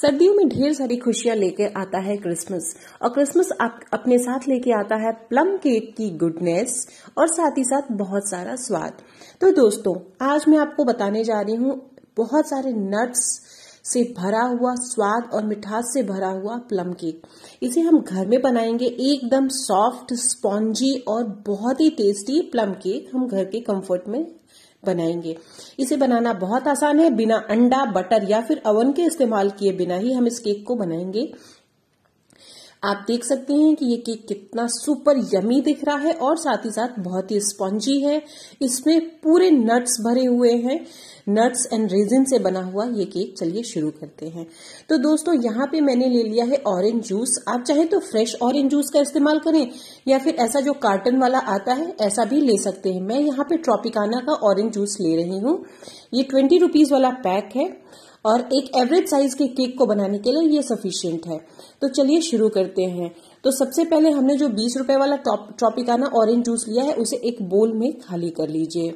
सर्दियों में ढेर सारी खुशियां लेकर आता है क्रिसमस और क्रिसमस आप अपने साथ लेके आता है प्लम केक की गुडनेस और साथ ही साथ बहुत सारा स्वाद तो दोस्तों आज मैं आपको बताने जा रही हूँ बहुत सारे नट्स से भरा हुआ स्वाद और मिठास से भरा हुआ प्लम केक इसे हम घर में बनाएंगे एकदम सॉफ्ट स्पॉन्जी और बहुत ही टेस्टी प्लम केक हम घर के कंफर्ट में बनाएंगे इसे बनाना बहुत आसान है बिना अंडा बटर या फिर अवन के इस्तेमाल किए बिना ही हम इस केक को बनाएंगे आप देख सकते हैं कि ये केक कितना सुपर यमी दिख रहा है और साथ ही साथ बहुत ही स्पॉन्जी है इसमें पूरे नट्स भरे हुए हैं नट्स एंड रेजिन से बना हुआ ये केक चलिए शुरू करते हैं तो दोस्तों यहाँ पे मैंने ले लिया है ऑरेंज जूस आप चाहे तो फ्रेश ऑरेंज जूस का इस्तेमाल करें या फिर ऐसा जो कार्टन वाला आता है ऐसा भी ले सकते हैं मैं यहाँ पे ट्रॉपिकाना का ऑरेंज जूस ले रही हूँ ये ट्वेंटी रुपीज वाला पैक है और एक एवरेज साइज के केक को बनाने के लिए ये सफिशियंट है तो चलिए शुरू करते हैं तो सबसे पहले हमने जो बीस रुपए वाला ट्रॉपिकाना ऑरेंज जूस लिया है उसे एक बोल में खाली कर लीजिए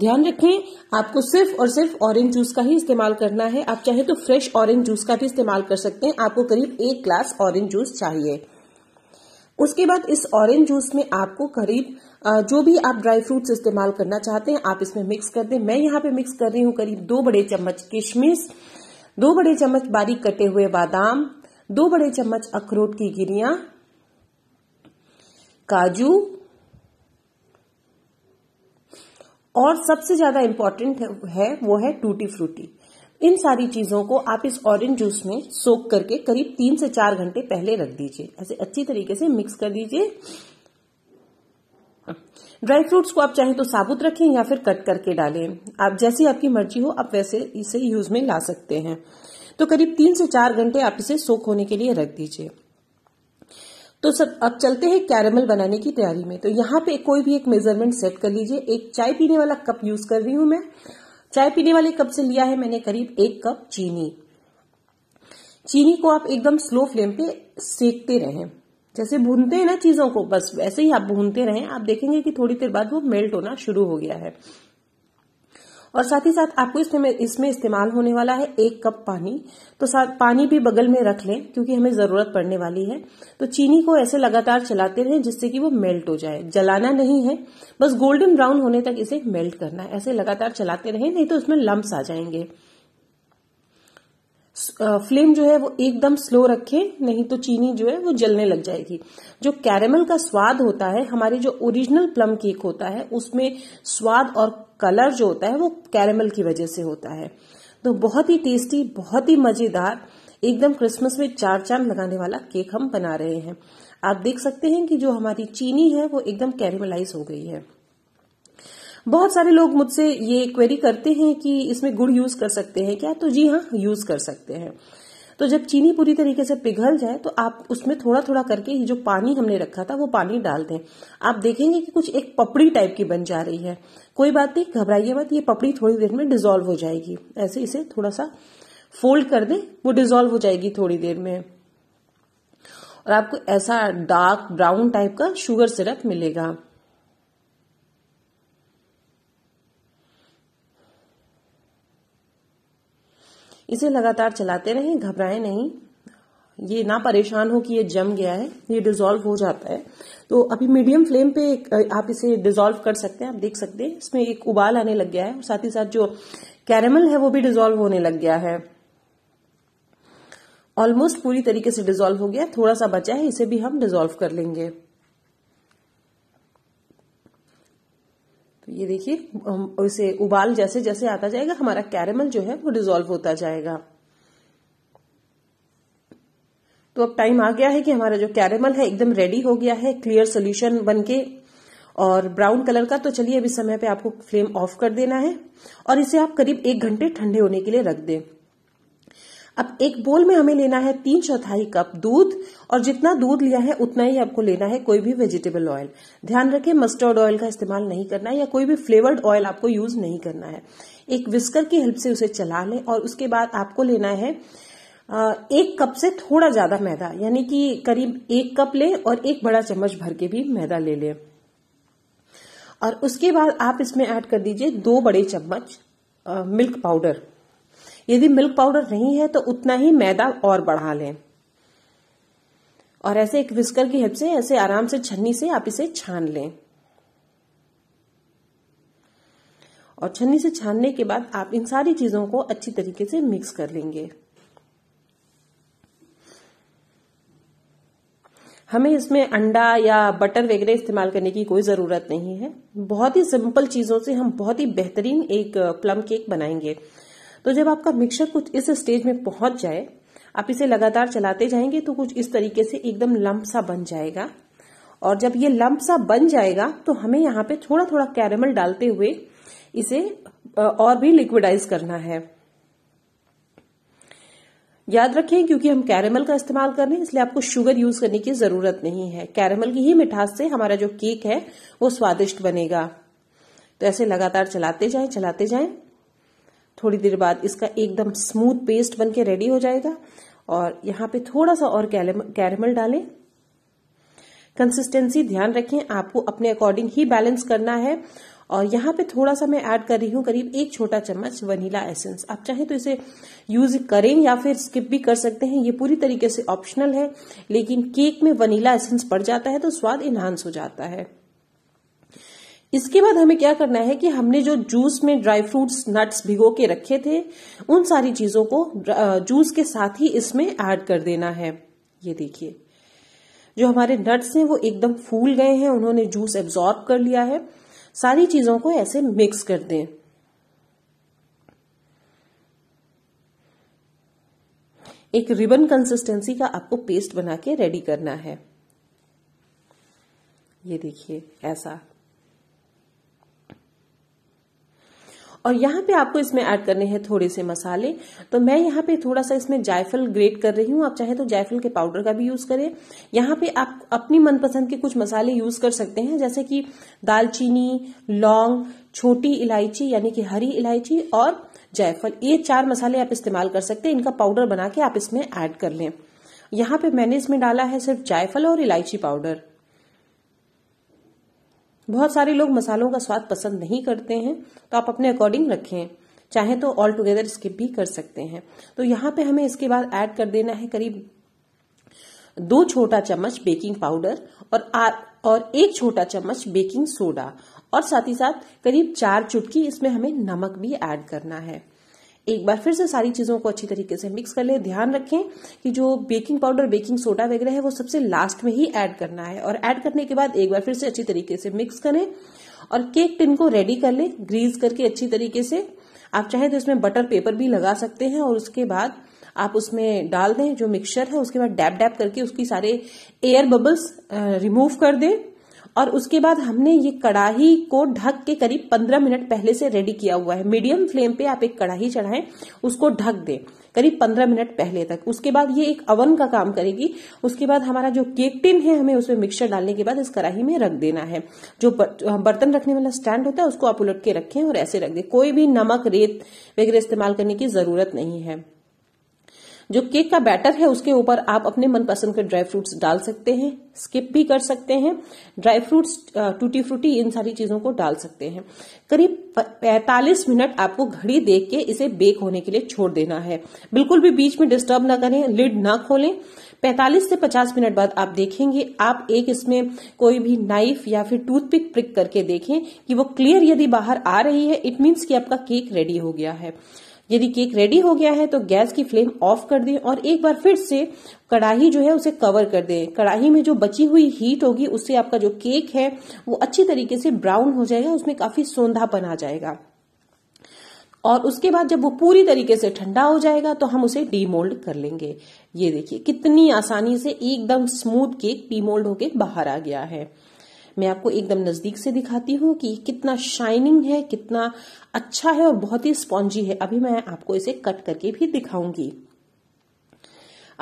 ध्यान रखें आपको सिर्फ और सिर्फ ऑरेंज जूस का ही इस्तेमाल करना है आप चाहे तो फ्रेश ऑरेंज जूस का भी इस्तेमाल कर सकते हैं आपको करीब एक ग्लास ऑरेंज जूस चाहिए उसके बाद इस ऑरेंज जूस में आपको करीब जो भी आप ड्राई फ्रूट्स इस्तेमाल करना चाहते हैं आप इसमें मिक्स कर दें मैं यहाँ पे मिक्स कर रही हूँ करीब दो बड़े चम्मच किशमिश दो बड़े चम्मच बारीक कटे हुए बादाम दो बड़े चम्मच अखरोट की गिरिया काजू और सबसे ज्यादा इम्पोर्टेंट है वो है टूटी फ्रूटी इन सारी चीजों को आप इस ऑरेंज जूस में सोक करके करीब तीन से चार घंटे पहले रख दीजिए ऐसे अच्छी तरीके से मिक्स कर दीजिए ड्राई फ्रूट्स को आप चाहे तो साबुत रखें या फिर कट करके डालें आप जैसी आपकी मर्जी हो आप वैसे इसे यूज में ला सकते हैं तो करीब तीन से चार घंटे आप इसे सोख होने के लिए रख दीजिए तो सब अब चलते हैं कैरेमल बनाने की तैयारी में तो यहाँ पे कोई भी एक मेजरमेंट सेट कर लीजिए एक चाय पीने वाला कप यूज कर रही हूं मैं चाय पीने वाले कप से लिया है मैंने करीब एक कप चीनी चीनी को आप एकदम स्लो फ्लेम पे सेकते रहें जैसे भूनते हैं ना चीजों को बस वैसे ही आप भूनते रहें आप देखेंगे कि थोड़ी देर बाद वो मेल्ट होना शुरू हो गया है और साथ ही साथ आपको इसमें इसमें इस्तेमाल होने वाला है एक कप पानी तो साथ पानी भी बगल में रख लें क्योंकि हमें ज़रूरत पड़ने वाली है तो चीनी को ऐसे लगातार चलाते रहें जिससे कि वो मेल्ट हो जाए जलाना नहीं है बस गोल्डन ब्राउन होने तक इसे मेल्ट करना है ऐसे लगातार चलाते रहें नहीं तो उसमें लम्ब्स आ जाएंगे फ्लेम जो है वो एकदम स्लो रखें नहीं तो चीनी जो है वो जलने लग जाएगी जो कैरेमल का स्वाद होता है हमारे जो ओरिजिनल प्लम केक होता है उसमें स्वाद और कलर जो होता है वो कैरेमल की वजह से होता है तो बहुत ही टेस्टी बहुत ही मजेदार एकदम क्रिसमस में चार चांद लगाने वाला केक हम बना रहे हैं आप देख सकते हैं कि जो हमारी चीनी है वो एकदम कैरेमलाइज हो गई है बहुत सारे लोग मुझसे ये क्वेरी करते हैं कि इसमें गुड़ यूज कर सकते हैं क्या तो जी हाँ यूज कर सकते हैं तो जब चीनी पूरी तरीके से पिघल जाए तो आप उसमें थोड़ा थोड़ा करके ये जो पानी हमने रखा था वो पानी डाल दें आप देखेंगे कि कुछ एक पपड़ी टाइप की बन जा रही है कोई बात नहीं घबराइए मत ये पपड़ी थोड़ी देर में डिजोल्व हो जाएगी ऐसे इसे थोड़ा सा फोल्ड कर दें वो डिजोल्व हो जाएगी थोड़ी देर में और आपको ऐसा डार्क ब्राउन टाइप का शुगर सिरप मिलेगा इसे लगातार चलाते रहें घबराएं नहीं ये ना परेशान हो कि ये जम गया है ये डिजोल्व हो जाता है तो अभी मीडियम फ्लेम पे आप इसे डिजोल्व कर सकते हैं आप देख सकते हैं इसमें एक उबाल आने लग गया है साथ ही साथ जो कैरेमल है वो भी डिजोल्व होने लग गया है ऑलमोस्ट पूरी तरीके से डिजोल्व हो गया थोड़ा सा बचा है इसे भी हम डिजोल्व कर लेंगे तो ये देखिए इसे उबाल जैसे जैसे आता जाएगा हमारा कैरेमल जो है वो डिजोल्व होता जाएगा तो अब टाइम आ गया है कि हमारा जो कैरेमल है एकदम रेडी हो गया है क्लियर सोल्यूशन बनके और ब्राउन कलर का तो चलिए अभी समय पे आपको फ्लेम ऑफ कर देना है और इसे आप करीब एक घंटे ठंडे होने के लिए रख दें अब एक बोल में हमें लेना है तीन चौथाई कप दूध और जितना दूध लिया है उतना ही आपको लेना है कोई भी वेजिटेबल ऑयल ध्यान रखें मस्टर्ड ऑयल का इस्तेमाल नहीं करना है या कोई भी फ्लेवर्ड ऑयल आपको यूज नहीं करना है एक विस्कर की हेल्प से उसे चला लें और उसके बाद आपको लेना है एक कप से थोड़ा ज्यादा मैदा यानी कि करीब एक कप लें और एक बड़ा चम्मच भर के भी मैदा ले लें और उसके बाद आप इसमें ऐड कर दीजिए दो बड़े चम्मच मिल्क पाउडर यदि मिल्क पाउडर नहीं है तो उतना ही मैदा और बढ़ा लें और ऐसे एक विस्कर की हेल्प से ऐसे आराम से छन्नी से आप इसे छान लें और छन्नी से छानने के बाद आप इन सारी चीजों को अच्छी तरीके से मिक्स कर लेंगे हमें इसमें अंडा या बटर वगैरह इस्तेमाल करने की कोई ज़रूरत नहीं है बहुत ही सिंपल चीज़ों से हम बहुत ही बेहतरीन एक प्लम uh, केक बनाएंगे तो जब आपका मिक्सचर कुछ इस स्टेज में पहुंच जाए आप इसे लगातार चलाते जाएंगे तो कुछ इस तरीके से एकदम लंप सा बन जाएगा और जब ये लंप सा बन जाएगा तो हमें यहाँ पे थोड़ा थोड़ा कैरेमल डालते हुए इसे और भी लिक्विडाइज करना है याद रखें क्योंकि हम कैरेमल का इस्तेमाल कर रहे हैं इसलिए आपको शुगर यूज करने की जरूरत नहीं है कैरेमल की ही मिठास से हमारा जो केक है वो स्वादिष्ट बनेगा तो ऐसे लगातार चलाते जाएं चलाते जाएं थोड़ी देर बाद इसका एकदम स्मूथ पेस्ट बन के रेडी हो जाएगा और यहाँ पे थोड़ा सा और कैरमल डालें कंसिस्टेंसी ध्यान रखें आपको अपने अकॉर्डिंग ही बैलेंस करना है और यहाँ पे थोड़ा सा मैं ऐड कर रही हूँ करीब एक छोटा चम्मच वनीला एसेंस आप चाहे तो इसे यूज करें या फिर स्किप भी कर सकते हैं ये पूरी तरीके से ऑप्शनल है लेकिन केक में वनीला एसेंस पड़ जाता है तो स्वाद इन्हांस हो जाता है इसके बाद हमें क्या करना है कि हमने जो जूस में ड्राई फ्रूट्स नट्स भिगो के रखे थे उन सारी चीजों को जूस के साथ ही इसमें ऐड कर देना है ये देखिए जो हमारे नट्स हैं वो एकदम फूल गए हैं उन्होंने जूस एब्जॉर्ब कर लिया है सारी चीजों को ऐसे मिक्स कर दें एक रिबन कंसिस्टेंसी का आपको पेस्ट बना के रेडी करना है ये देखिए ऐसा और यहाँ पे आपको इसमें ऐड करने हैं थोड़े से मसाले तो मैं यहाँ पे थोड़ा सा इसमें जायफल ग्रेट कर रही हूँ आप चाहे तो जायफल के पाउडर का भी यूज करें यहाँ पे आप अपनी मनपसंद के कुछ मसाले यूज कर सकते हैं जैसे कि दालचीनी लौंग छोटी इलायची यानी कि हरी इलायची और जायफल ये चार मसाले आप इस्तेमाल कर सकते हैं इनका पाउडर बना के आप इसमें ऐड कर लें यहाँ पे मैंने इसमें डाला है सिर्फ जायफल और इलायची पाउडर बहुत सारे लोग मसालों का स्वाद पसंद नहीं करते हैं तो आप अपने अकॉर्डिंग रखें चाहे तो ऑल टुगेदर स्किप भी कर सकते हैं तो यहाँ पे हमें इसके बाद ऐड कर देना है करीब दो छोटा चम्मच बेकिंग पाउडर और आ, और एक छोटा चम्मच बेकिंग सोडा और साथ ही साथ करीब चार चुटकी इसमें हमें नमक भी ऐड करना है एक बार फिर से सारी चीज़ों को अच्छी तरीके से मिक्स कर लें ध्यान रखें कि जो बेकिंग पाउडर बेकिंग सोडा वगैरह है वो सबसे लास्ट में ही ऐड करना है और ऐड करने के बाद एक बार फिर से अच्छी तरीके से मिक्स करें और केक टिन को रेडी कर लें ग्रीस करके अच्छी तरीके से आप चाहें तो इसमें बटर पेपर भी लगा सकते हैं और उसके बाद आप उसमें डाल दें जो मिक्सचर है उसके बाद डैप डैप करके उसकी सारे एयर बबल्स रिमूव कर दें और उसके बाद हमने ये कढ़ाही को ढक के करीब 15 मिनट पहले से रेडी किया हुआ है मीडियम फ्लेम पे आप एक कढ़ाही चढ़ाएं उसको ढक दें करीब 15 मिनट पहले तक उसके बाद ये एक अवन का काम करेगी उसके बाद हमारा जो केक टिन है हमें उसमें मिक्सचर डालने के बाद इस कड़ाही में रख देना है जो बर्तन रखने वाला स्टैंड होता है उसको आप उलट के रखें और ऐसे रख दें कोई भी नमक रेत वगैरह इस्तेमाल करने की जरूरत नहीं है जो केक का बैटर है उसके ऊपर आप अपने मनपसंद के ड्राई फ्रूट्स डाल सकते हैं स्किप भी कर सकते हैं ड्राई फ्रूट्स टूटी फ्रूटी इन सारी चीजों को डाल सकते हैं करीब 45 मिनट आपको घड़ी देख के इसे बेक होने के लिए छोड़ देना है बिल्कुल भी बीच में डिस्टर्ब ना करें लिड ना खोलें 45 से 50 मिनट बाद आप देखेंगे आप एक इसमें कोई भी नाइफ या फिर टूथपिक प्रिक करके देखें कि वो क्लियर यदि बाहर आ रही है इट मीन्स कि आपका केक रेडी हो गया है यदि केक रेडी हो गया है तो गैस की फ्लेम ऑफ कर दें और एक बार फिर से कढ़ाई जो है उसे कवर कर दें कढ़ाई में जो बची हुई हीट होगी उससे आपका जो केक है वो अच्छी तरीके से ब्राउन हो जाएगा उसमें काफी सोंधापन आ जाएगा और उसके बाद जब वो पूरी तरीके से ठंडा हो जाएगा तो हम उसे डीमोल्ड कर लेंगे ये देखिए कितनी आसानी से एकदम स्मूथ केक डीमोल्ड होके बाहर आ गया है मैं आपको एकदम नजदीक से दिखाती हूँ कि कितना शाइनिंग है कितना अच्छा है और बहुत ही स्पॉन्जी है अभी मैं आपको इसे कट करके भी दिखाऊंगी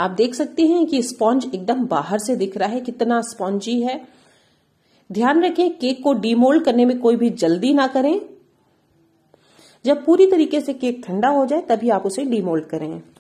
आप देख सकते हैं कि स्पॉन्ज एकदम बाहर से दिख रहा है कितना स्पॉन्जी है ध्यान रखें केक को डीमोल्ड करने में कोई भी जल्दी ना करें जब पूरी तरीके से केक ठंडा हो जाए तभी आप उसे डीमोल्ड करें